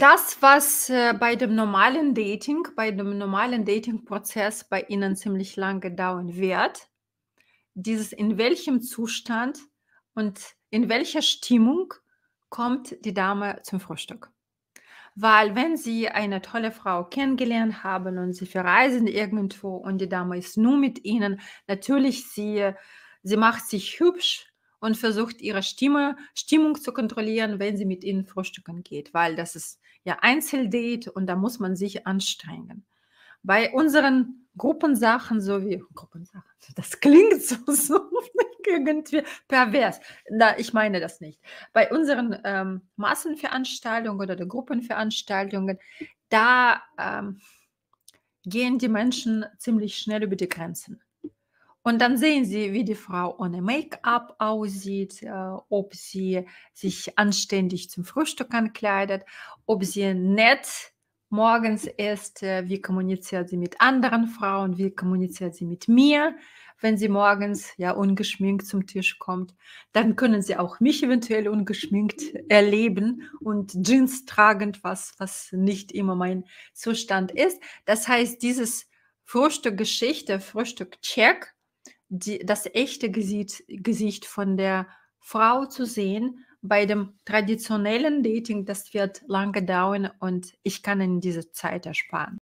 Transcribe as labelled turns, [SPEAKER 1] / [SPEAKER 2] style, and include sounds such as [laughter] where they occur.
[SPEAKER 1] das, was äh, bei dem normalen Dating, bei dem normalen Dating-Prozess bei Ihnen ziemlich lange dauern wird, dieses in welchem Zustand und in welcher Stimmung kommt die Dame zum Frühstück. Weil wenn Sie eine tolle Frau kennengelernt haben und Sie verreisen irgendwo und die Dame ist nur mit Ihnen, natürlich sie, äh, sie macht sich hübsch, und versucht ihre Stimme, Stimmung zu kontrollieren, wenn sie mit ihnen frühstücken geht, weil das ist ja Einzeldate und da muss man sich anstrengen. Bei unseren Gruppensachen, so wie Gruppensachen, [laughs] das klingt so, so [laughs] irgendwie pervers. Na, ich meine das nicht. Bei unseren ähm, Massenveranstaltungen oder Gruppenveranstaltungen, da ähm, gehen die Menschen ziemlich schnell über die Grenzen. Und dann sehen Sie, wie die Frau ohne Make-up aussieht, äh, ob sie sich anständig zum Frühstück ankleidet, ob sie nett morgens ist, äh, wie kommuniziert sie mit anderen Frauen, wie kommuniziert sie mit mir, wenn sie morgens ja ungeschminkt zum Tisch kommt. Dann können Sie auch mich eventuell ungeschminkt erleben und Jeans tragend, was, was nicht immer mein Zustand ist. Das heißt, dieses Frühstück-Geschichte, Frühstück-Check, die, das echte Gesicht, Gesicht von der Frau zu sehen. Bei dem traditionellen Dating, das wird lange dauern und ich kann in diese Zeit ersparen.